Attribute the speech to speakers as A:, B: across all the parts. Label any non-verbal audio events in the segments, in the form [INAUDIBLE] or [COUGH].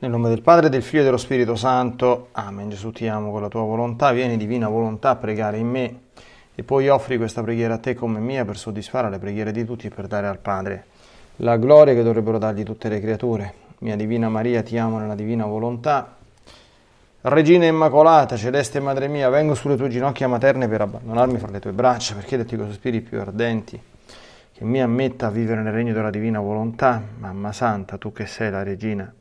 A: Nel nome del Padre, del Figlio e dello Spirito Santo. Amen. Gesù ti amo con la tua volontà. Vieni divina volontà a pregare in me e poi offri questa preghiera a te come mia per soddisfare le preghiere di tutti e per dare al Padre la gloria che dovrebbero dargli tutte le creature. Mia divina Maria, ti amo nella divina volontà. Regina Immacolata, celeste Madre mia, vengo sulle tue ginocchia materne per abbandonarmi fra le tue braccia, per chiederti con spiriti più ardenti che mi ammetta a vivere nel regno della divina volontà. Mamma Santa, tu che sei la regina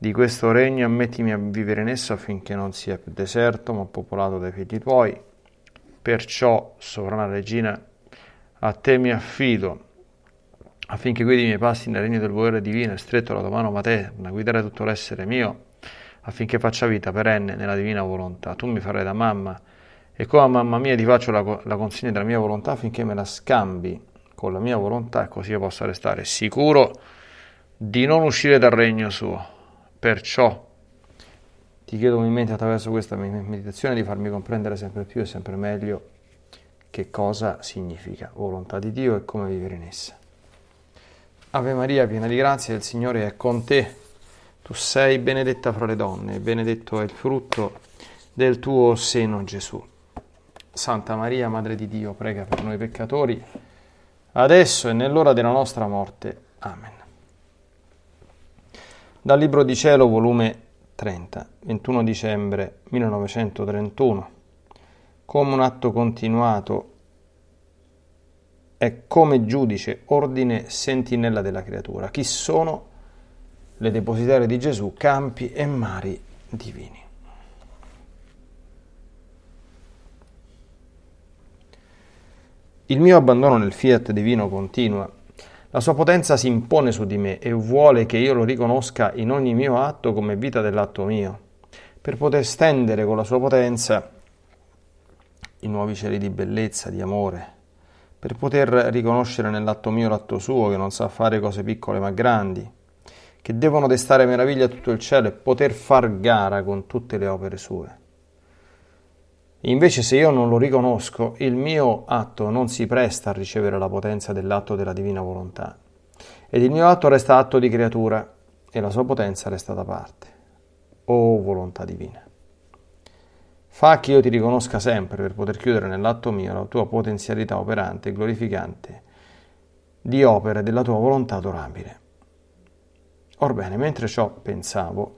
A: di questo regno e a vivere in esso affinché non sia più deserto, ma popolato dai figli tuoi. Perciò, sovrana regina, a te mi affido, affinché guidi i miei passi nel regno del volere divino e stretto la tua mano materna, guidare tutto l'essere mio, affinché faccia vita perenne nella divina volontà. Tu mi farai da mamma, e come mamma mia ti faccio la, la consegna della mia volontà affinché me la scambi con la mia volontà e così io possa restare sicuro di non uscire dal regno suo Perciò ti chiedo umilmente attraverso questa meditazione di farmi comprendere sempre più e sempre meglio che cosa significa volontà di Dio e come vivere in essa. Ave Maria, piena di grazia, il Signore è con te. Tu sei benedetta fra le donne, e benedetto è il frutto del tuo seno, Gesù. Santa Maria, Madre di Dio, prega per noi peccatori, adesso e nell'ora della nostra morte. Amen. Dal Libro di Cielo, volume 30, 21 dicembre 1931. Come un atto continuato è come giudice, ordine, sentinella della creatura. Chi sono le depositarie di Gesù, campi e mari divini. Il mio abbandono nel fiat divino continua la sua potenza si impone su di me e vuole che io lo riconosca in ogni mio atto come vita dell'atto mio, per poter stendere con la sua potenza i nuovi cieli di bellezza, di amore, per poter riconoscere nell'atto mio l'atto suo che non sa fare cose piccole ma grandi, che devono destare meraviglia a tutto il cielo e poter far gara con tutte le opere sue. Invece se io non lo riconosco, il mio atto non si presta a ricevere la potenza dell'atto della divina volontà. Ed il mio atto resta atto di creatura e la sua potenza resta da parte. O oh, volontà divina. Fa che io ti riconosca sempre per poter chiudere nell'atto mio la tua potenzialità operante e glorificante di opere della tua volontà adorabile. Orbene, mentre ciò pensavo,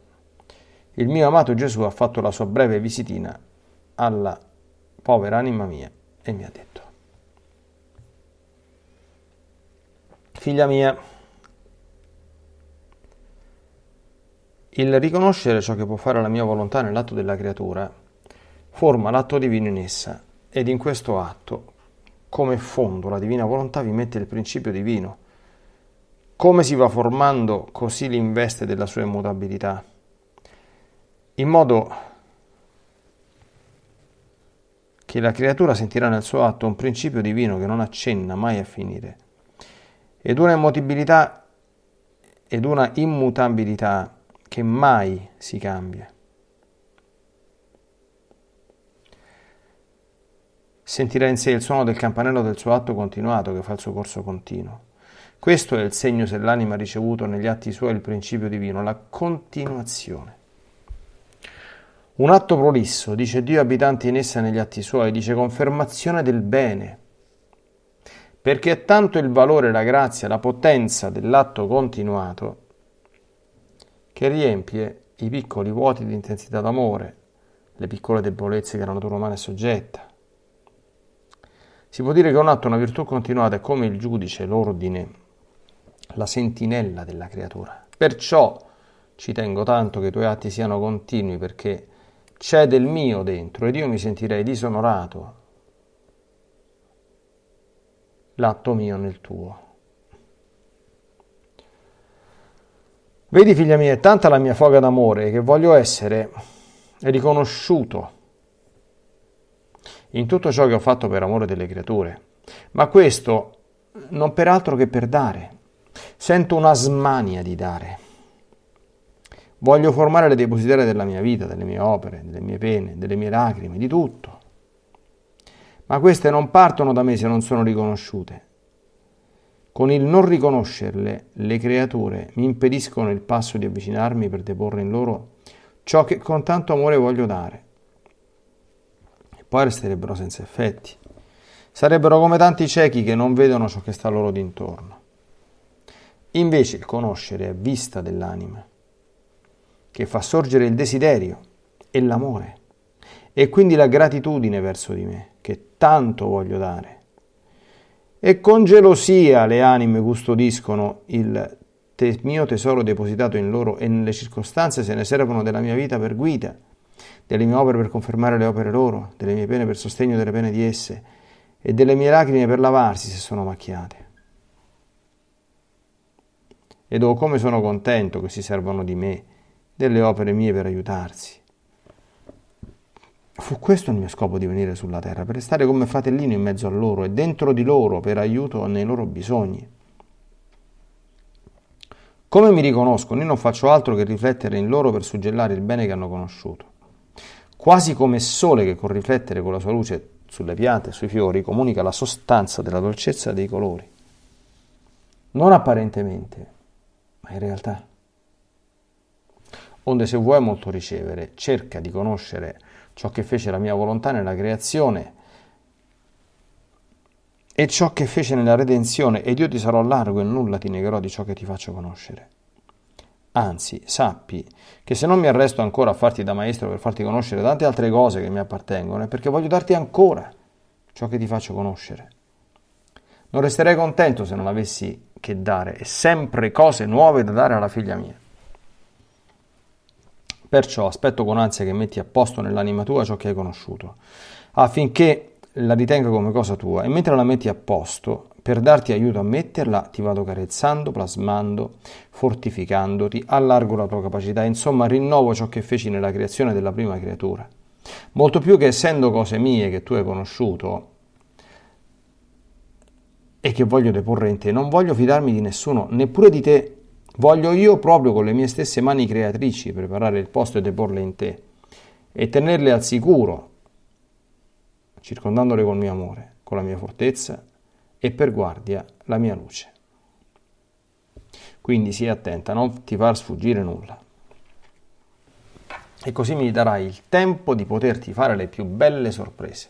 A: il mio amato Gesù ha fatto la sua breve visitina alla povera anima mia e mi ha detto, figlia mia, il riconoscere ciò che può fare la mia volontà nell'atto della creatura forma l'atto divino in essa ed in questo atto, come fondo, la divina volontà vi mette il principio divino. Come si va formando, così l'investe della sua immutabilità, in modo che la creatura sentirà nel suo atto un principio divino che non accenna mai a finire, ed una immutabilità, ed una immutabilità che mai si cambia. Sentirà in sé il suono del campanello del suo atto continuato che fa il suo corso continuo. Questo è il segno se l'anima ha ricevuto negli atti suoi il principio divino, la continuazione. Un atto prolisso, dice Dio abitante in essa negli atti suoi, dice confermazione del bene. Perché è tanto il valore, la grazia, la potenza dell'atto continuato che riempie i piccoli vuoti di intensità d'amore, le piccole debolezze che la natura umana è soggetta. Si può dire che un atto, una virtù continuata è come il giudice, l'ordine, la sentinella della creatura. Perciò ci tengo tanto che i tuoi atti siano continui perché c'è del mio dentro ed io mi sentirei disonorato l'atto mio nel tuo. Vedi figlia mia, è tanta la mia foga d'amore che voglio essere riconosciuto in tutto ciò che ho fatto per amore delle creature, ma questo non per altro che per dare. Sento una smania di dare. Voglio formare le depositarie della mia vita, delle mie opere, delle mie pene, delle mie lacrime, di tutto. Ma queste non partono da me se non sono riconosciute. Con il non riconoscerle, le creature mi impediscono il passo di avvicinarmi per deporre in loro ciò che con tanto amore voglio dare. E poi resterebbero senza effetti. Sarebbero come tanti ciechi che non vedono ciò che sta loro d'intorno. Invece il conoscere è vista dell'anima che fa sorgere il desiderio e l'amore e quindi la gratitudine verso di me, che tanto voglio dare. E con gelosia le anime custodiscono il te- mio tesoro depositato in loro e nelle circostanze se ne servono della mia vita per guida, delle mie opere per confermare le opere loro, delle mie pene per sostegno delle pene di esse e delle mie lacrime per lavarsi se sono macchiate. Ed oh come sono contento che si servono di me delle opere mie per aiutarsi. Fu questo il mio scopo di venire sulla terra, per stare come fratellino in mezzo a loro e dentro di loro per aiuto nei loro bisogni. Come mi riconoscono, io non faccio altro che riflettere in loro per suggellare il bene che hanno conosciuto. Quasi come il sole che con riflettere con la sua luce sulle piante e sui fiori comunica la sostanza della dolcezza dei colori. Non apparentemente, ma in realtà. Onde se vuoi molto ricevere, cerca di conoscere ciò che fece la mia volontà nella creazione e ciò che fece nella redenzione, ed io ti sarò largo e nulla ti negherò di ciò che ti faccio conoscere. Anzi, sappi che se non mi arresto ancora a farti da maestro per farti conoscere tante altre cose che mi appartengono, è perché voglio darti ancora ciò che ti faccio conoscere. Non resterei contento se non avessi che dare e sempre cose nuove da dare alla figlia mia. Perciò aspetto con ansia che metti a posto nell'anima tua ciò che hai conosciuto, affinché la ritenga come cosa tua, e mentre la metti a posto, per darti aiuto a metterla, ti vado carezzando, plasmando, fortificandoti, allargo la tua capacità, insomma rinnovo ciò che feci nella creazione della prima creatura. Molto più che essendo cose mie che tu hai conosciuto e che voglio deporre in te, non voglio fidarmi di nessuno, neppure di te, Voglio io proprio con le mie stesse mani creatrici preparare il posto e deporle in te e tenerle al sicuro, circondandole col mio amore, con la mia fortezza e per guardia la mia luce. Quindi sii attenta, non ti far sfuggire nulla. E così mi darai il tempo di poterti fare le più belle sorprese.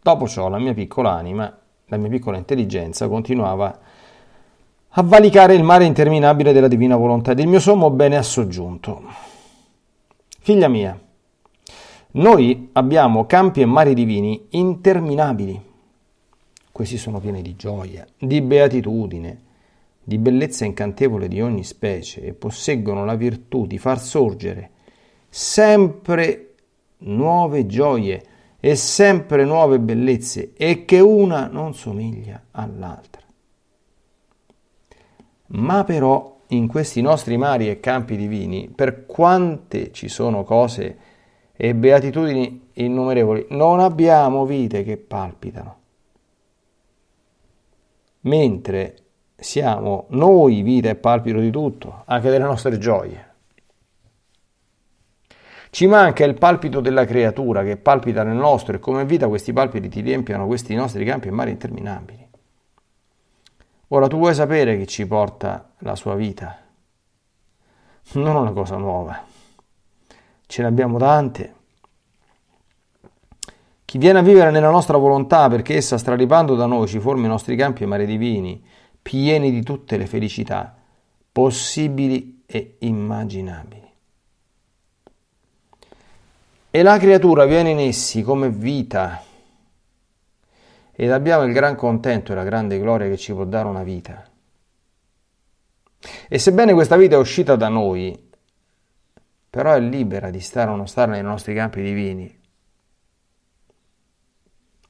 A: Dopo ciò la mia piccola anima, la mia piccola intelligenza continuava a a valicare il mare interminabile della divina volontà ed il mio sommo bene ha soggiunto. Figlia mia, noi abbiamo campi e mari divini interminabili. Questi sono pieni di gioia, di beatitudine, di bellezza incantevole di ogni specie e posseggono la virtù di far sorgere sempre nuove gioie e sempre nuove bellezze e che una non somiglia all'altra. Ma però in questi nostri mari e campi divini, per quante ci sono cose e beatitudini innumerevoli, non abbiamo vite che palpitano. Mentre siamo noi vita e palpito di tutto, anche delle nostre gioie. Ci manca il palpito della creatura che palpita nel nostro e come vita questi palpiti ti riempiono questi nostri campi e mari interminabili. Ora tu vuoi sapere chi ci porta la sua vita? Non una cosa nuova. Ce ne abbiamo tante. Chi viene a vivere nella nostra volontà perché essa straripando da noi ci forma i nostri campi e mari divini, pieni di tutte le felicità possibili e immaginabili. E la creatura viene in essi come vita, ed abbiamo il gran contento e la grande gloria che ci può dare una vita. E sebbene questa vita è uscita da noi, però è libera di stare o non stare nei nostri campi divini.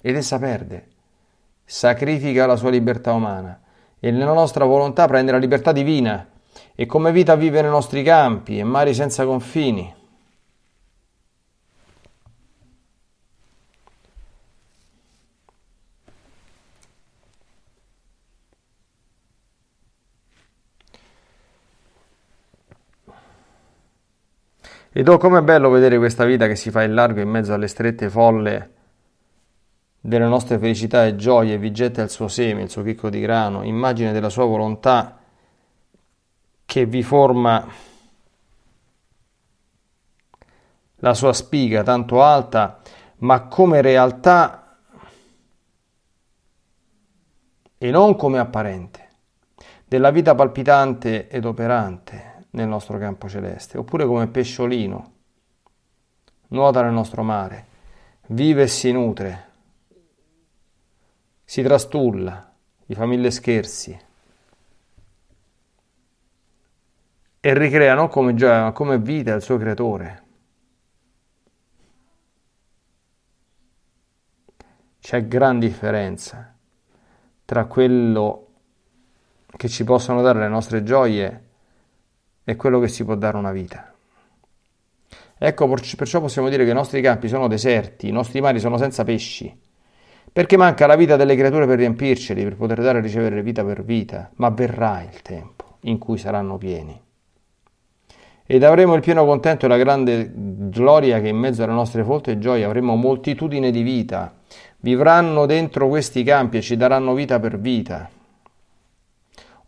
A: Ed essa perde, sacrifica la sua libertà umana e nella nostra volontà prende la libertà divina e come vita vive nei nostri campi e mari senza confini. Ed oh, com'è bello vedere questa vita che si fa in largo in mezzo alle strette folle delle nostre felicità e gioie, vi getta il suo seme, il suo chicco di grano, immagine della sua volontà che vi forma la sua spiga tanto alta, ma come realtà e non come apparente, della vita palpitante ed operante nel nostro campo celeste, oppure come pesciolino, nuota nel nostro mare, vive e si nutre, si trastulla, gli fa mille scherzi e ricrea non come gioia ma come vita il suo creatore. C'è gran differenza tra quello che ci possono dare le nostre gioie è quello che si può dare una vita. Ecco, perciò possiamo dire che i nostri campi sono deserti, i nostri mari sono senza pesci, perché manca la vita delle creature per riempirceli, per poter dare e ricevere vita per vita, ma verrà il tempo in cui saranno pieni. Ed avremo il pieno contento e la grande gloria che in mezzo alle nostre folte gioie avremo moltitudine di vita. Vivranno dentro questi campi e ci daranno vita per vita.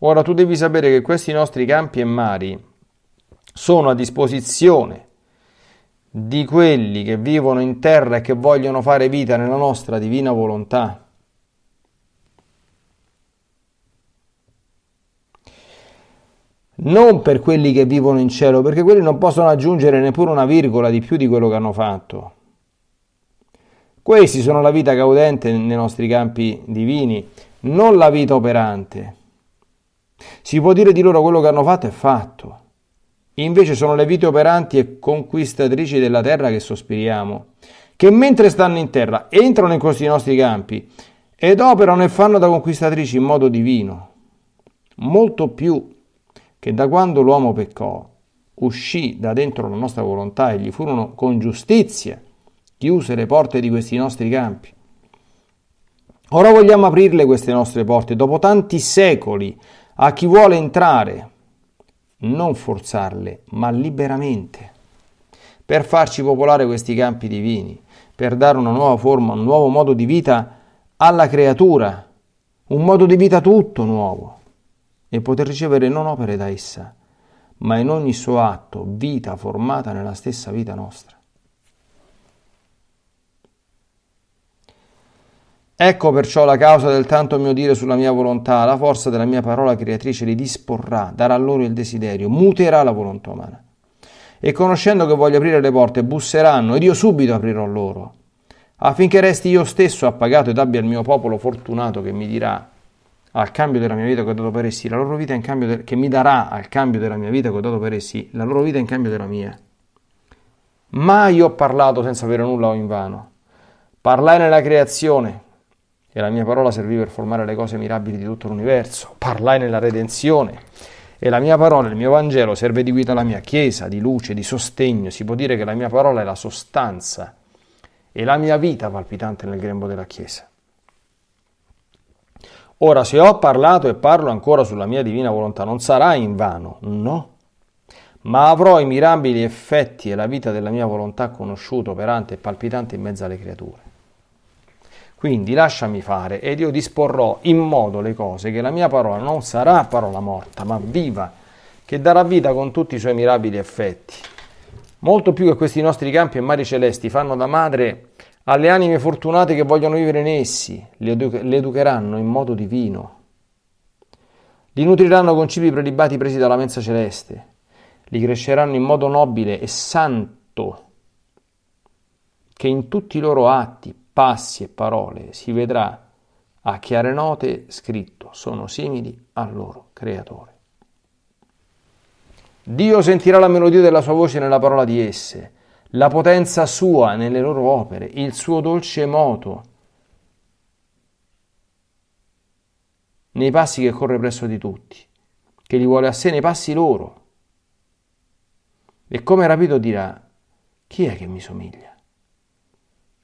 A: Ora tu devi sapere che questi nostri campi e mari sono a disposizione di quelli che vivono in terra e che vogliono fare vita nella nostra divina volontà. Non per quelli che vivono in cielo, perché quelli non possono aggiungere neppure una virgola di più di quello che hanno fatto. Questi sono la vita caudente nei nostri campi divini, non la vita operante. Si può dire di loro quello che hanno fatto è fatto. Invece sono le vite operanti e conquistatrici della terra che sospiriamo, che mentre stanno in terra entrano in questi nostri campi ed operano e fanno da conquistatrici in modo divino, molto più che da quando l'uomo peccò, uscì da dentro la nostra volontà e gli furono con giustizia chiuse le porte di questi nostri campi. Ora vogliamo aprirle queste nostre porte dopo tanti secoli a chi vuole entrare, non forzarle, ma liberamente, per farci popolare questi campi divini, per dare una nuova forma, un nuovo modo di vita alla creatura, un modo di vita tutto nuovo, e poter ricevere non opere da essa, ma in ogni suo atto vita formata nella stessa vita nostra. Ecco perciò la causa del tanto mio dire sulla mia volontà, la forza della mia parola creatrice li disporrà, darà loro il desiderio, muterà la volontà umana. E conoscendo che voglio aprire le porte, busseranno ed io subito aprirò loro, affinché resti io stesso appagato ed abbia il mio popolo fortunato che mi dirà al cambio della mia vita che ho dato per essi, la loro vita in cambio de- che mi darà al cambio della mia vita che ho dato per essi, la loro vita in cambio della mia. Mai ho parlato senza avere nulla o in vano. Parlai nella creazione, e la mia parola servì per formare le cose mirabili di tutto l'universo. Parlai nella redenzione e la mia parola, il mio Vangelo, serve di guida alla mia Chiesa, di luce, di sostegno. Si può dire che la mia parola è la sostanza e la mia vita palpitante nel grembo della Chiesa. Ora, se ho parlato e parlo ancora sulla mia divina volontà, non sarà in vano, no, ma avrò i mirabili effetti e la vita della mia volontà conosciuto, operante e palpitante in mezzo alle creature. Quindi lasciami fare ed io disporrò in modo le cose che la mia parola non sarà parola morta, ma viva, che darà vita con tutti i suoi mirabili effetti. Molto più che questi nostri campi e mari celesti fanno da madre alle anime fortunate che vogliono vivere in essi, le, edu- le educheranno in modo divino, li nutriranno con cibi prelibati presi dalla mensa celeste, li cresceranno in modo nobile e santo, che in tutti i loro atti, passi e parole si vedrà a chiare note scritto sono simili al loro creatore. Dio sentirà la melodia della sua voce nella parola di esse, la potenza sua nelle loro opere, il suo dolce moto nei passi che corre presso di tutti, che li vuole a sé nei passi loro. E come rapito dirà, chi è che mi somiglia?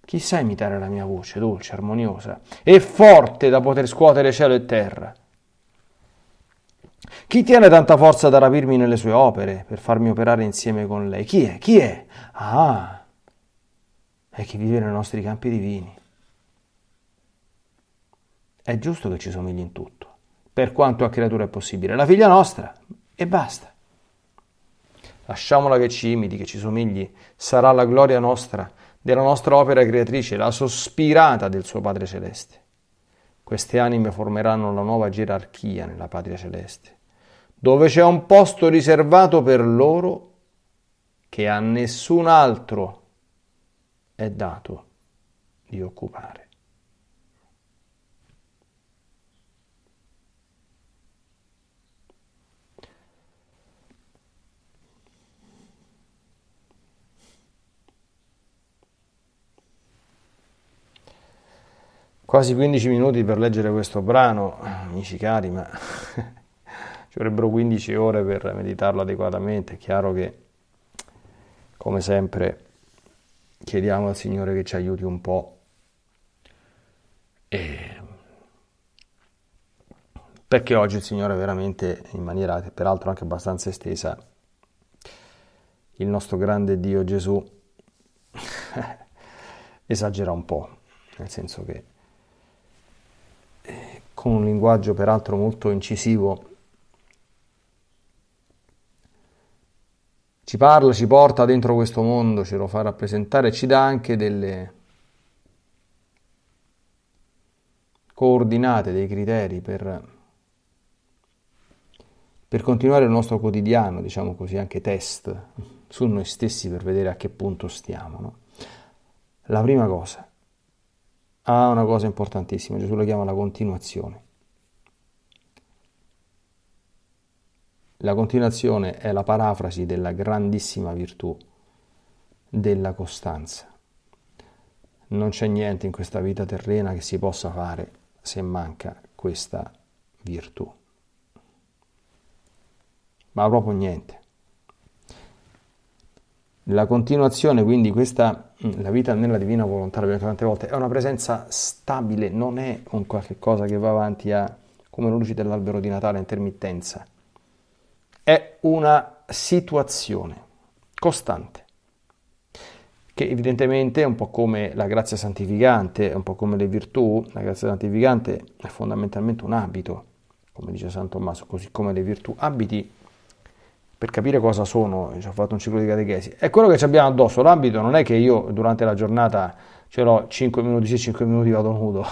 A: Chi sa imitare la mia voce, dolce, armoniosa e forte da poter scuotere cielo e terra? Chi tiene tanta forza da rapirmi nelle sue opere per farmi operare insieme con lei? Chi è? Chi è? Ah, è chi vive nei nostri campi divini. È giusto che ci somigli in tutto, per quanto a creatura è possibile. La figlia nostra e basta. Lasciamola che ci imiti, che ci somigli, sarà la gloria nostra della nostra opera creatrice, la sospirata del suo Padre Celeste. Queste anime formeranno la nuova gerarchia nella Patria Celeste, dove c'è un posto riservato per loro che a nessun altro è dato di occupare. Quasi 15 minuti per leggere questo brano, amici cari, ma [LAUGHS] ci vorrebbero 15 ore per meditarlo adeguatamente. È chiaro che, come sempre, chiediamo al Signore che ci aiuti un po'. E... Perché oggi il Signore veramente, in maniera peraltro anche abbastanza estesa, il nostro grande Dio Gesù [LAUGHS] esagera un po', nel senso che con un linguaggio peraltro molto incisivo, ci parla, ci porta dentro questo mondo, ce lo fa rappresentare, ci dà anche delle coordinate, dei criteri per, per continuare il nostro quotidiano, diciamo così, anche test su noi stessi per vedere a che punto stiamo. No? La prima cosa, ha una cosa importantissima, Gesù la chiama la continuazione. La continuazione è la parafrasi della grandissima virtù della costanza. Non c'è niente in questa vita terrena che si possa fare se manca questa virtù. Ma proprio niente. La continuazione, quindi questa, mm, la vita nella divina volontà, l'abbiamo detto tante volte, è una presenza stabile, non è un qualche cosa che va avanti a, come le luci dell'albero di Natale, a intermittenza. È una situazione costante che evidentemente è un po' come la grazia santificante, è un po' come le virtù, la grazia santificante è fondamentalmente un abito, come dice San Tommaso, così come le virtù, abiti per capire cosa sono, ci ho fatto un ciclo di catechesi, è quello che abbiamo addosso, l'abito non è che io durante la giornata ce l'ho 5 minuti sì, 5 minuti vado nudo,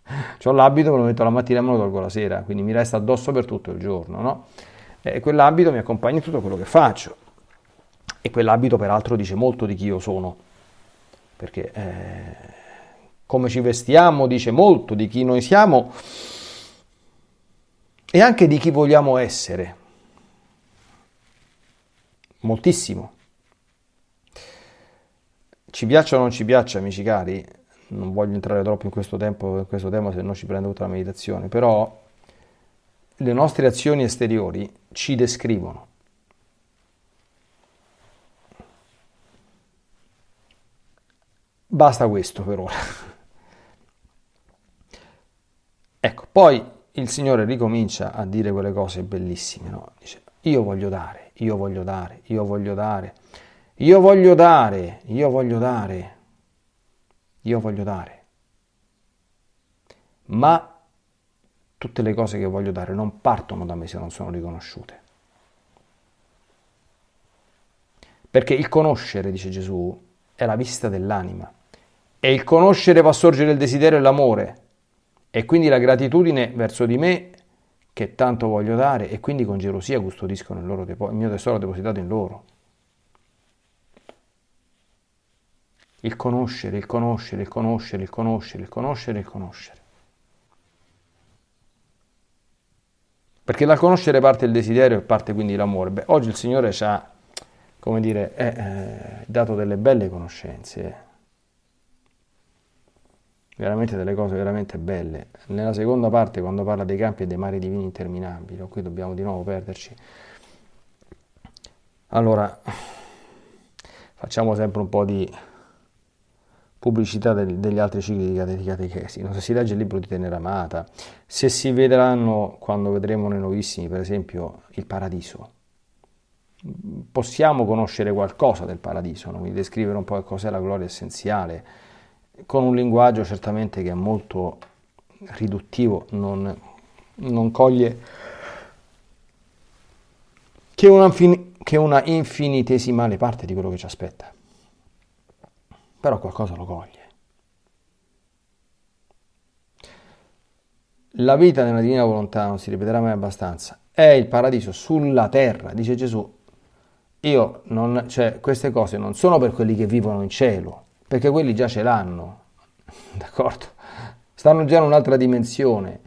A: [LAUGHS] ho l'abito, me lo metto la mattina e me lo tolgo la sera, quindi mi resta addosso per tutto il giorno, no? E quell'abito mi accompagna in tutto quello che faccio e quell'abito peraltro dice molto di chi io sono, perché eh, come ci vestiamo dice molto di chi noi siamo e anche di chi vogliamo essere moltissimo. Ci piaccia o non ci piaccia, amici cari, non voglio entrare troppo in questo, tempo, in questo tema, se no ci prende tutta la meditazione, però le nostre azioni esteriori ci descrivono. Basta questo per ora. [LAUGHS] ecco, poi il Signore ricomincia a dire quelle cose bellissime, no? Dice, io voglio dare io voglio dare, io voglio dare, io voglio dare, io voglio dare, io voglio dare. Ma tutte le cose che voglio dare non partono da me se non sono riconosciute. Perché il conoscere, dice Gesù, è la vista dell'anima. E il conoscere fa sorgere il desiderio e l'amore. E quindi la gratitudine verso di me che tanto voglio dare e quindi con gelosia custodiscono il, loro depo- il mio tesoro depositato in loro. Il conoscere, il conoscere, il conoscere, il conoscere, il conoscere, il conoscere. Perché dal conoscere parte il desiderio e parte quindi l'amore. Beh, oggi il Signore ci ha, come dire, è, eh, dato delle belle conoscenze. Eh veramente delle cose veramente belle. Nella seconda parte, quando parla dei campi e dei mari divini interminabili, qui dobbiamo di nuovo perderci. Allora, facciamo sempre un po' di pubblicità degli altri cicli di catechesi. Non so si legge il libro di Teneramata, se si vedranno quando vedremo nei nuovissimi, per esempio, il paradiso. Possiamo conoscere qualcosa del paradiso, no? quindi descrivere un po' che cos'è la gloria essenziale, con un linguaggio certamente che è molto riduttivo, non, non coglie che una, che una infinitesimale parte di quello che ci aspetta, però qualcosa lo coglie. La vita nella divina volontà non si ripeterà mai abbastanza, è il paradiso sulla terra, dice Gesù. Io non, cioè, queste cose non sono per quelli che vivono in cielo, perché quelli già ce l'hanno, [LAUGHS] d'accordo? Stanno già in un'altra dimensione.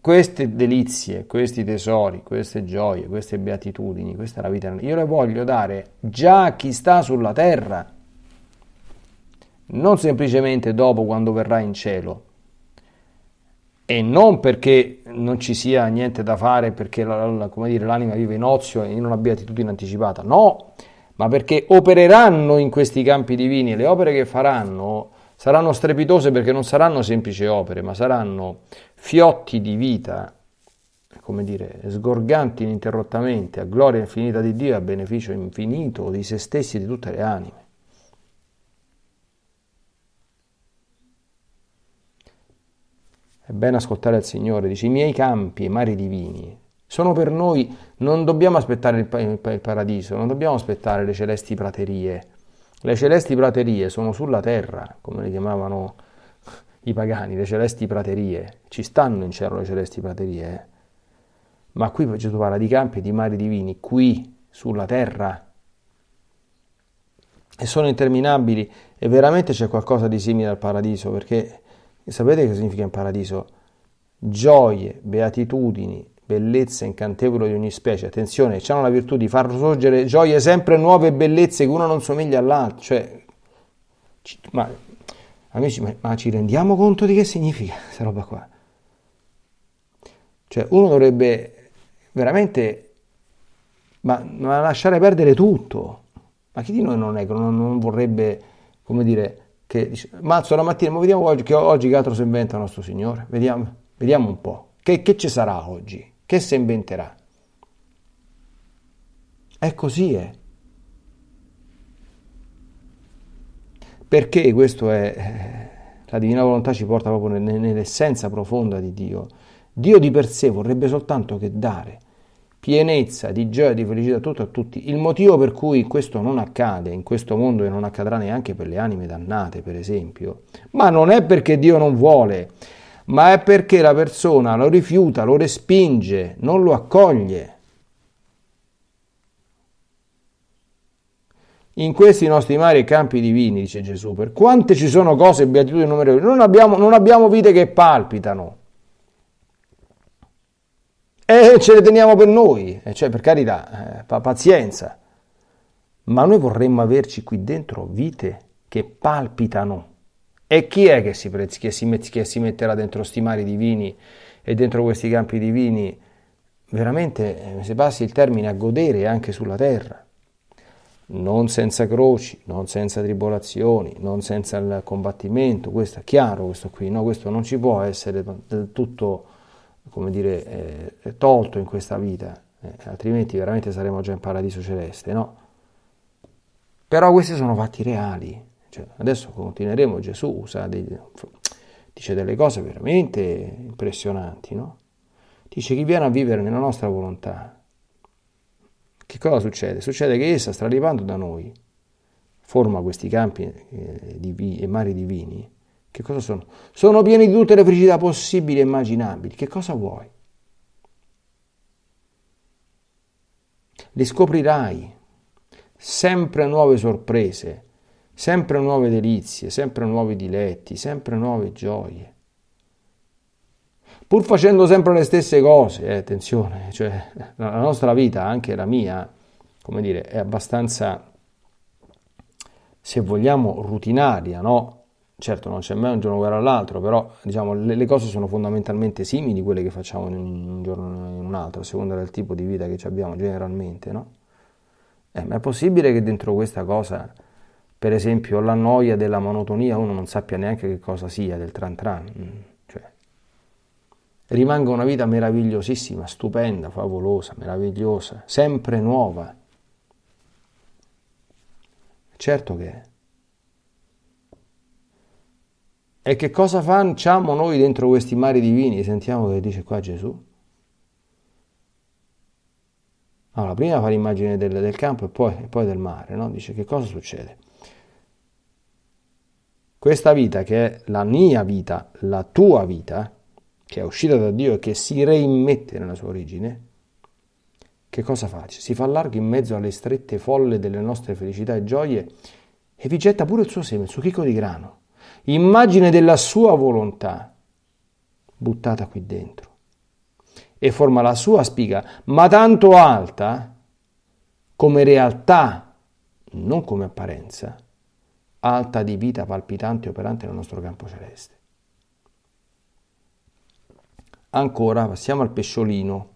A: Queste delizie, questi tesori, queste gioie, queste beatitudini, questa è la vita, io le voglio dare già a chi sta sulla terra, non semplicemente dopo quando verrà in cielo. E non perché non ci sia niente da fare, perché la, dire, l'anima vive in ozio e in una beatitudine anticipata, no, ma perché opereranno in questi campi divini. e Le opere che faranno saranno strepitose perché non saranno semplici opere, ma saranno fiotti di vita, come dire, sgorganti ininterrottamente a gloria infinita di Dio e a beneficio infinito di se stessi e di tutte le anime. È bene ascoltare il Signore, dice i miei campi e mari divini sono per noi, non dobbiamo aspettare il, pa- il paradiso, non dobbiamo aspettare le celesti praterie. Le celesti praterie sono sulla terra, come le chiamavano i pagani, le celesti praterie. Ci stanno in cielo le celesti praterie. Eh. Ma qui Gesù parla di campi e di mari divini, qui sulla terra. E sono interminabili e veramente c'è qualcosa di simile al paradiso, perché sapete che significa in paradiso? Gioie, beatitudini, bellezza incantevole di ogni specie, attenzione, hanno la virtù di far sorgere gioie sempre nuove e bellezze che uno non somiglia all'altro, cioè, ma, amici, ma, ma ci rendiamo conto di che significa questa [LAUGHS] roba qua? Cioè, uno dovrebbe veramente, ma, ma lasciare perdere tutto, ma chi di noi non, è, non, non vorrebbe, come dire, che dice, mazzo la mattina, ma vediamo oggi che, oggi che altro si inventa il nostro Signore, vediamo, vediamo un po'. Che, che, ci sarà oggi? che si inventerà. È così, è. Eh. Perché questo è... Eh, la divina volontà ci porta proprio nell'essenza profonda di Dio. Dio di per sé vorrebbe soltanto che dare pienezza di gioia e di felicità a tutto a tutti. Il motivo per cui questo non accade in questo mondo e non accadrà neanche per le anime dannate, per esempio, ma non è perché Dio non vuole, ma è perché la persona lo rifiuta, lo respinge, non lo accoglie. In questi nostri mari e campi divini, dice Gesù, per quante ci sono cose beatitudini numerevoli, non abbiamo, non abbiamo vite che palpitano. E ce le teniamo per noi, e cioè per carità, eh, pazienza. Ma noi vorremmo averci qui dentro vite che palpitano e chi è che si, che si, che si metterà dentro sti mari di vini e dentro questi campi di vini veramente, eh, se passi il termine, a godere anche sulla terra? Non senza croci, non senza tribolazioni, non senza il combattimento, questo è chiaro, questo qui, no? questo non ci può essere tutto, come dire, eh, tolto in questa vita, eh, altrimenti veramente saremo già in paradiso celeste, no? Però questi sono fatti reali, cioè, adesso continueremo, Gesù usa degli, dice delle cose veramente impressionanti, no? Dice chi viene a vivere nella nostra volontà. Che cosa succede? Succede che essa, straripando da noi, forma questi campi eh, divi, e mari divini. Che cosa sono? Sono pieni di tutte le felicità possibili e immaginabili. Che cosa vuoi? Li scoprirai sempre nuove sorprese sempre nuove delizie, sempre nuovi diletti, sempre nuove gioie. Pur facendo sempre le stesse cose, eh, attenzione, cioè, la nostra vita, anche la mia, come dire, è abbastanza, se vogliamo, rutinaria, no? Certo, non c'è mai un giorno uguale all'altro, però diciamo, le, le, cose sono fondamentalmente simili quelle che facciamo in un giorno o in un altro, a seconda del tipo di vita che abbiamo generalmente, no? Eh, ma è possibile che dentro questa cosa per esempio la noia della monotonia, uno non sappia neanche che cosa sia del tran tran. Mm, cioè, rimanga una vita meravigliosissima, stupenda, favolosa, meravigliosa, sempre nuova. Certo che è. E che cosa facciamo noi dentro questi mari divini? Sentiamo che dice qua Gesù. Allora, prima fa l'immagine del, del campo e poi, e poi del mare, no? Dice che cosa succede? questa vita che è la mia vita, la tua vita, che è uscita da Dio e che si reimmette nella sua origine, che cosa fa? Si fa largo in mezzo alle strette folle delle nostre felicità e gioie e vi getta pure il suo seme, il suo chicco di grano, immagine della sua volontà, buttata qui dentro, e forma la sua spiga, ma tanto alta come realtà, non come apparenza, alta di vita palpitante operante nel nostro campo celeste. Ancora passiamo al pesciolino,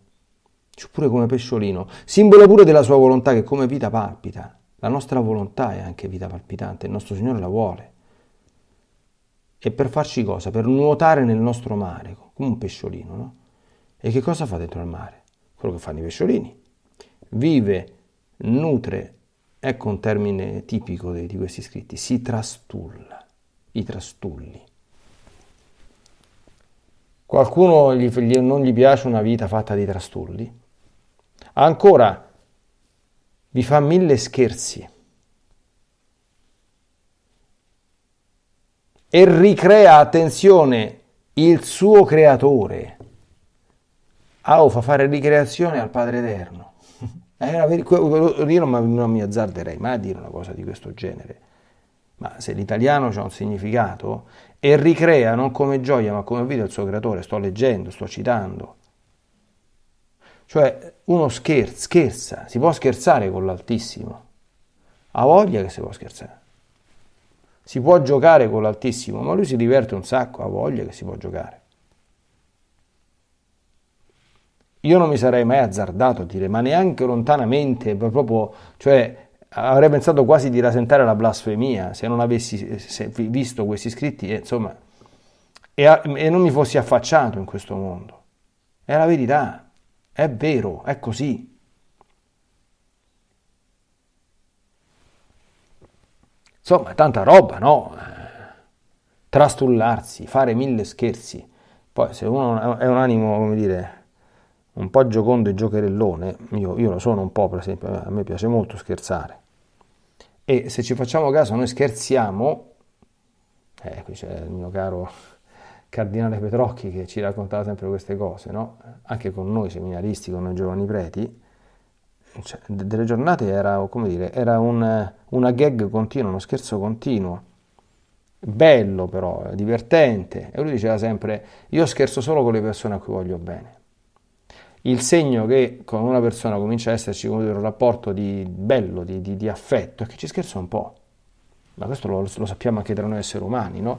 A: pure come pesciolino, simbolo pure della sua volontà che come vita palpita. La nostra volontà è anche vita palpitante, il nostro Signore la vuole. E per farci cosa? Per nuotare nel nostro mare, come un pesciolino, no? E che cosa fa dentro al mare? Quello che fanno i pesciolini. Vive, nutre, Ecco un termine tipico di, di questi scritti, si trastulla, i trastulli. Qualcuno gli, gli, non gli piace una vita fatta di trastulli? Ancora, vi fa mille scherzi e ricrea, attenzione, il suo creatore. Ah, o fa fare ricreazione al Padre Eterno. Eh, io non mi, non mi azzarderei mai a dire una cosa di questo genere. Ma se l'italiano ha un significato e ricrea non come gioia ma come video il suo creatore, sto leggendo, sto citando. Cioè uno scherza, scherza, si può scherzare con l'Altissimo. Ha voglia che si può scherzare. Si può giocare con l'Altissimo, ma lui si diverte un sacco, ha voglia che si può giocare. Io non mi sarei mai azzardato a dire, ma neanche lontanamente, proprio, cioè avrei pensato quasi di rasentare la blasfemia se non avessi visto questi scritti e, insomma, e, a, e non mi fossi affacciato in questo mondo. È la verità, è vero, è così. Insomma, tanta roba, no? Trastullarsi, fare mille scherzi. Poi se uno è un animo, come dire, un po' giocondo e giocherellone, io, io lo sono un po' per esempio, a me piace molto scherzare, e se ci facciamo caso noi scherziamo, eh, qui c'è il mio caro Cardinale Petrocchi che ci raccontava sempre queste cose, no? anche con noi seminaristi, con noi giovani preti, cioè, delle giornate era, come dire, era un, una gag continua, uno scherzo continuo, bello però, divertente, e lui diceva sempre, io scherzo solo con le persone a cui voglio bene il segno che con una persona comincia ad esserci un rapporto di bello, di, di, di affetto, è che ci scherza un po'. Ma questo lo, lo sappiamo anche tra noi esseri umani, no?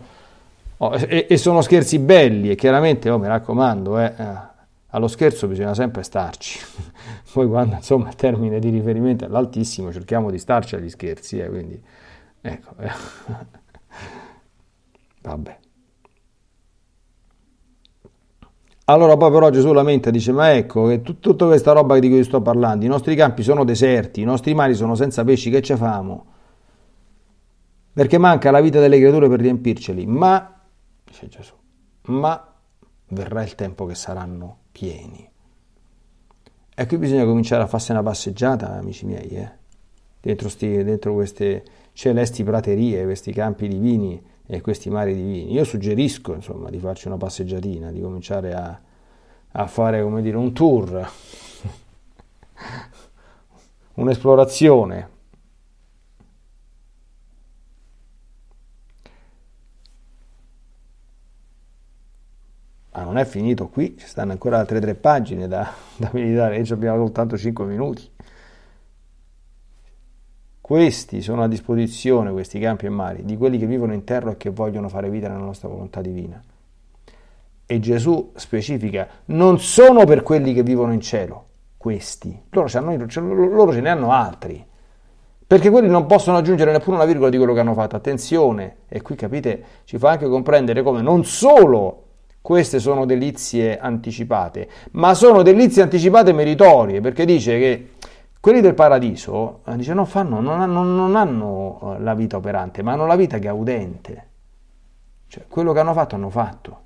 A: Oh, e, e, sono scherzi belli e chiaramente, oh, mi raccomando, eh, eh allo scherzo bisogna sempre starci. [LAUGHS] Poi quando insomma il termine di riferimento è l'altissimo, cerchiamo di starci agli scherzi, eh, quindi ecco. [LAUGHS] Vabbè. Allora poi però Gesù lamenta, dice, ma ecco, che tut- tutta questa roba di cui sto parlando, i nostri campi sono deserti, i nostri mari sono senza pesci, che ci famo? Perché manca la vita delle creature per riempirceli, ma, dice Gesù, ma verrà il tempo che saranno pieni. E qui bisogna cominciare a farsi una passeggiata, amici miei, eh? dentro, sti, dentro queste celesti praterie, questi campi divini, eh, questi mari divini. Io suggerisco insomma, di farci una passeggiatina, di cominciare a, a fare come dire, un tour, [LAUGHS] un'esplorazione. Ma non è finito qui, ci stanno ancora altre tre pagine da, [LAUGHS] da meditare e ci abbiamo soltanto 5 minuti. Questi sono a disposizione, questi campi e mari, di quelli che vivono in terra e che vogliono fare vita nella nostra volontà divina. E Gesù specifica, non sono per quelli che vivono in cielo, questi, loro, cioè, loro ce ne hanno altri, perché quelli non possono aggiungere neppure una virgola di quello che hanno fatto. Attenzione, e qui capite, ci fa anche comprendere come non solo queste sono delizie anticipate, ma sono delizie anticipate meritorie, perché dice che quelli del paradiso eh, dice, non, fanno, non, hanno, non hanno eh, la vita operante, ma hanno la vita gaudente. Cioè, quello che hanno fatto hanno fatto,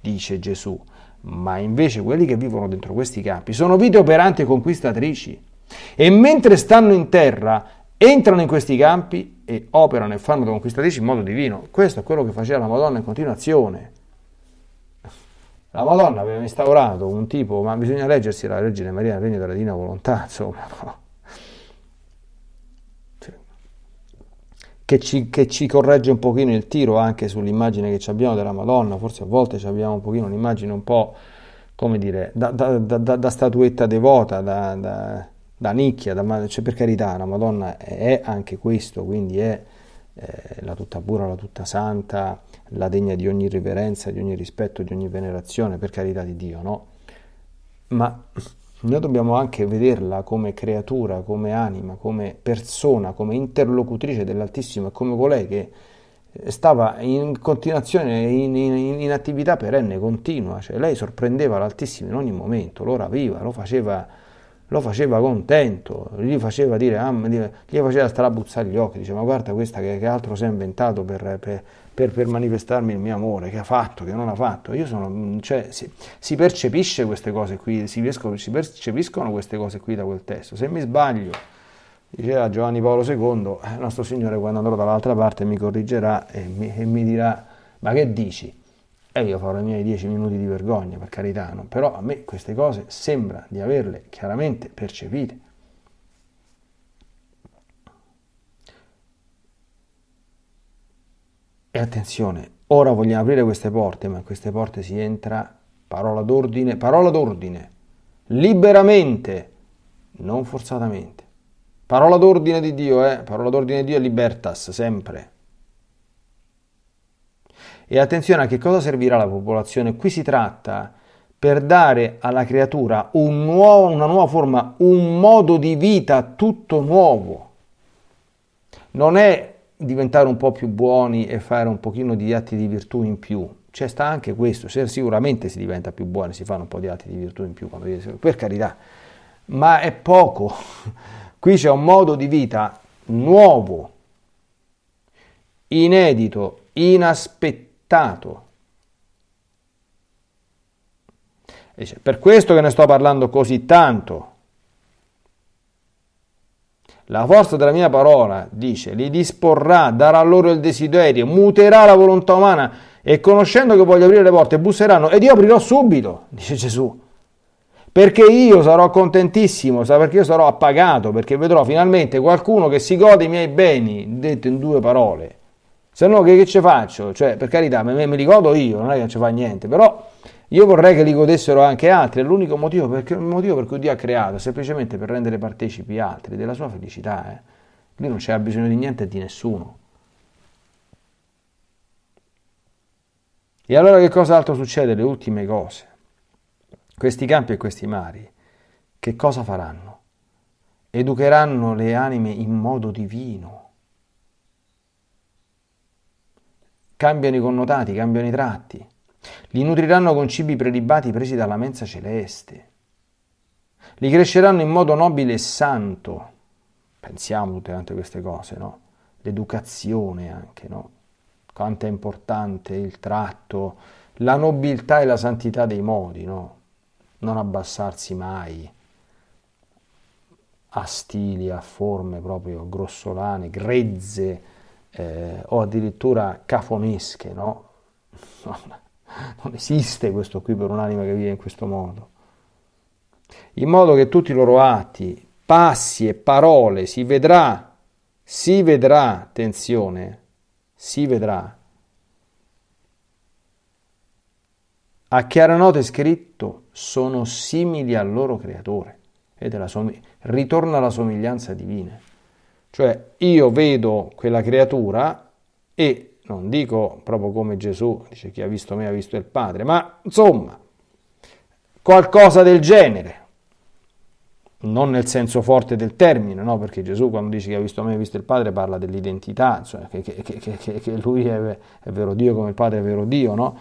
A: dice Gesù. Ma invece quelli che vivono dentro questi campi sono vite operanti e conquistatrici. E mentre stanno in terra, entrano in questi campi e operano e fanno da conquistatrici in modo divino. Questo è quello che faceva la Madonna in continuazione. La Madonna aveva instaurato un tipo, ma bisogna leggersi la Regina Maria nel regno della Divina Volontà, [LAUGHS] insomma, no? Cioè, che ci, che ci, corregge un pochino il tiro anche sull'immagine che abbiamo della Madonna, forse a volte abbiamo un pochino un'immagine un po', come dire, da, da, da, da statuetta devota, da, nicchia, cioè per carità la Madonna è anche questo, quindi è eh, la tutta pura, la tutta santa, la degna di ogni riverenza, di ogni rispetto, di ogni venerazione, per carità di Dio, no? Ma noi dobbiamo anche vederla come creatura, come anima, come persona, come interlocutrice dell'Altissimo e come colei che stava in continuazione, in, in, in attività perenne, continua, cioè lei sorprendeva l'Altissimo in ogni momento, lo raviva, lo faceva lo faceva contento, gli faceva dire, ah, gli faceva strabuzzare gli occhi, diceva ma guarda questa che, che altro si è inventato per, per, per, per, manifestarmi il mio amore, che ha fatto, che non ha fatto. Io sono, mm, cioè, si, si percepisce queste cose qui, si, riesco, si percepiscono queste cose qui da quel testo. Se mi sbaglio, diceva Giovanni Paolo II, il eh, nostro Signore quando andrò dall'altra parte mi corrigerà e mi, e mi dirà ma che dici? e io farò i miei dieci minuti di vergogna, per carità, no? però a me queste cose sembra di averle chiaramente percepite. E attenzione, ora vogliamo aprire queste porte, ma in queste porte si entra, parola d'ordine, parola d'ordine, liberamente, non forzatamente. Parola d'ordine di Dio, eh? Parola d'ordine di Dio è libertas, sempre. E attenzione a che cosa servirà la popolazione. Qui si tratta per dare alla creatura un nuovo, una nuova forma, un modo di vita tutto nuovo. Non è diventare un po' più buoni e fare un pochino di atti di virtù in più. C'è sta anche questo, sicuramente si diventa più buoni, si fanno un po' di atti di virtù in più, per carità, ma è poco. [LAUGHS] Qui c'è un modo di vita nuovo, inedito, inaspettato stato. E dice, per questo che ne sto parlando così tanto. La forza della mia parola, dice, li disporrà, darà loro il desiderio, muterà la volontà umana e conoscendo che voglio aprire le porte, busseranno ed io aprirò subito, dice Gesù. Perché io sarò contentissimo, perché io sarò appagato, perché vedrò finalmente qualcuno che si gode i miei beni, detto in due parole. Se no che, che ci faccio? Cioè, per carità, me, me li godo io, non è che ci fa niente, però io vorrei che li godessero anche altri, è l'unico motivo, perché, motivo per cui Dio ha creato, semplicemente per rendere partecipi altri della sua felicità. Eh. Lui non c'è bisogno di niente e di nessuno. E allora che cosa altro succede? Le ultime cose. Questi campi e questi mari, che cosa faranno? Educheranno le anime in modo divino cambiano i connotati, cambiano i tratti. Li nutriranno con cibi prelibati presi dalla mensa celeste. Li cresceranno in modo nobile e santo. Pensiamo tutte quante queste cose, no? L'educazione anche, no? Quanto è importante il tratto, la nobiltà e la santità dei modi, no? Non abbassarsi mai a stili, a forme proprio grossolane, grezze, eh, o addirittura cafonesche, no? Non, non esiste questo qui per un'anima che vive in questo modo. In modo che tutti i loro atti, passi e parole si vedrà, si vedrà, attenzione, si vedrà. A chiara nota è scritto, sono simili al loro creatore. Ed è la somi- ritorna alla somiglianza divina. Cioè io vedo quella creatura e non dico proprio come Gesù dice chi ha visto me ha visto il Padre, ma insomma qualcosa del genere. Non nel senso forte del termine, no? perché Gesù quando dice che ha visto me ha visto il Padre parla dell'identità, insomma, che, che, che, che, lui è, è vero Dio come il Padre è vero Dio, no?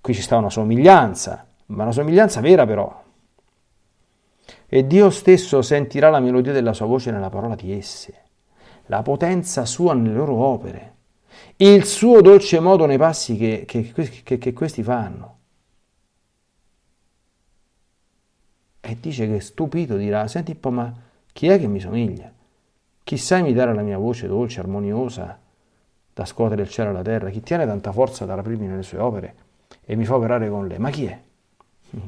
A: Qui ci sta una somiglianza, ma una somiglianza vera però, e Dio stesso sentirà la melodia della sua voce nella parola di esse, la potenza sua nelle loro opere, il suo dolce modo nei passi che, che, che, che questi fanno. E dice che stupito dirà, senti un po', ma chi è che mi somiglia? Chi sa imitare la mia voce dolce, armoniosa, da scuotere il cielo e la terra? Chi tiene tanta forza da rapirmi nelle sue opere e mi fa operare con lei? Ma chi è?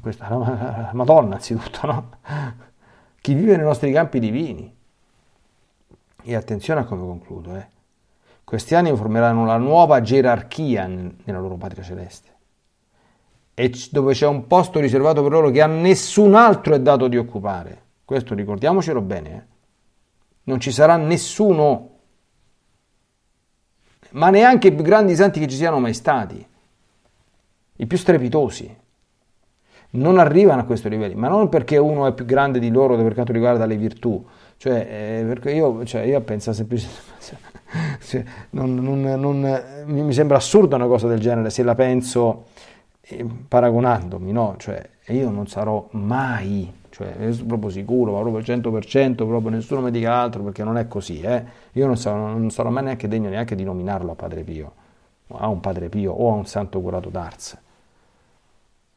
A: questa la Madonna anzitutto, no? Chi vive nei nostri campi divini. E attenzione a come concludo, eh. Questi anni formeranno la nuova gerarchia nella loro patria celeste, e dove c'è un posto riservato per loro che a nessun altro è dato di occupare. Questo ricordiamocelo bene, eh. Non ci sarà nessuno, ma neanche i più grandi santi che ci siano mai stati, i più strepitosi non arrivano a questo livello, ma non perché uno è più grande di loro per quanto riguarda le virtù, cioè, eh, perché io, cioè, io penso semplicemente, [LAUGHS] cioè, non, non, non, mi sembra assurda una cosa del genere se la penso eh, paragonandomi, no? Cioè, io non sarò mai, cioè, sono proprio sicuro, ma proprio al 100%, proprio nessuno mi dica altro perché non è così, eh? Io non sarò, non sarò mai neanche degno neanche di nominarlo a Padre Pio, a un Padre Pio o a un santo curato d'Ars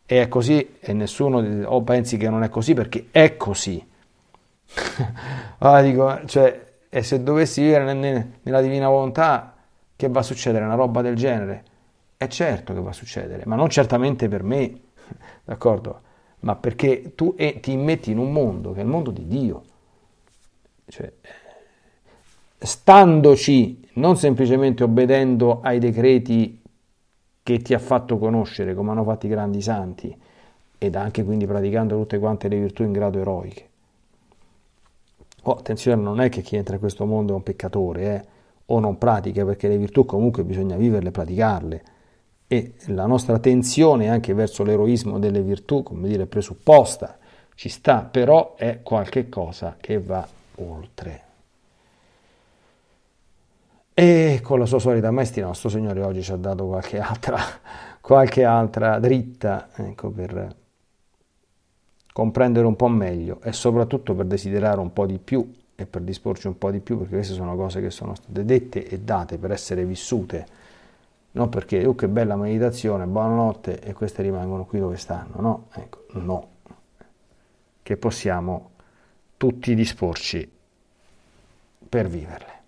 A: e è così e nessuno o pensi che non è così perché è così. [LAUGHS] allora dico, cioè, e se dovessi vivere nella divina volontà, che va a succedere? Una roba del genere? È certo che va a succedere, ma non certamente per me, [LAUGHS] d'accordo? Ma perché tu ti metti in un mondo che è il mondo di Dio. Cioè, standoci, non semplicemente obbedendo ai decreti che ti ha fatto conoscere come hanno fatto i grandi santi ed anche quindi praticando tutte quante le virtù in grado eroiche. Oh, attenzione, non è che chi entra in questo mondo è un peccatore, eh? o non pratica, perché le virtù comunque bisogna viverle e praticarle. E la nostra tensione anche verso l'eroismo delle virtù, come dire, presupposta, ci sta, però è qualche cosa che va oltre. E con la sua solita maestria, nostro Signore oggi ci ha dato qualche altra, [LAUGHS] qualche altra dritta ecco, per comprendere un po' meglio e soprattutto per desiderare un po' di più e per disporci un po' di più, perché queste sono cose che sono state dette e date per essere vissute non perché, oh che bella meditazione, buonanotte e queste rimangono qui dove stanno, no, ecco, no, che possiamo tutti disporci per viverle.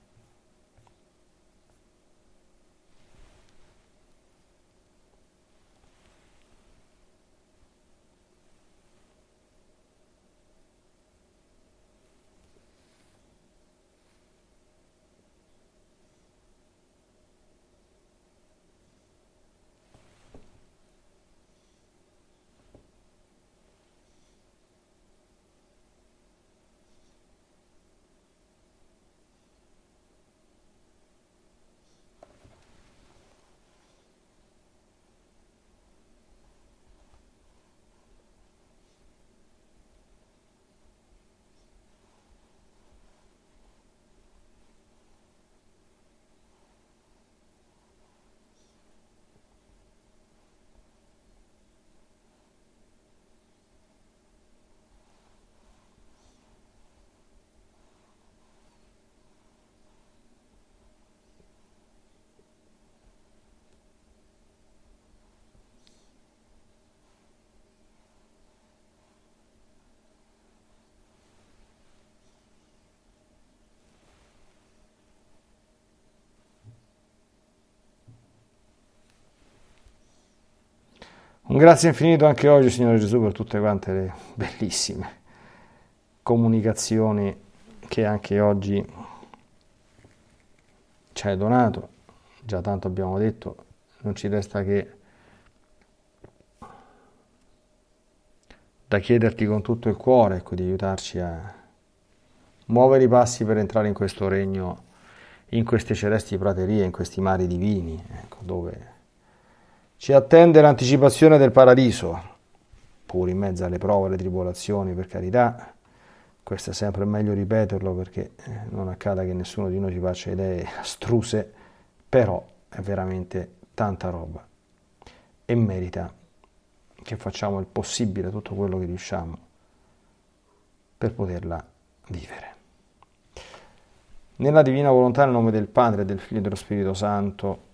A: Un grazie infinito anche oggi, Signore Gesù, per tutte quante le bellissime comunicazioni che anche oggi ci hai donato. Già tanto abbiamo detto, non ci resta che da chiederti con tutto il cuore ecco, di aiutarci a muovere i passi per entrare in questo regno, in queste celesti praterie, in questi mari divini, ecco, dove ci attende l'anticipazione del paradiso, pur in mezzo alle prove, alle tribolazioni, per carità. Questo è sempre meglio ripeterlo perché eh, non accada che nessuno di noi si faccia idee astruse, però è veramente tanta roba e merita che facciamo il possibile, tutto quello che riusciamo per poterla vivere. Nella divina volontà, nel nome del Padre, del Figlio e dello Spirito Santo,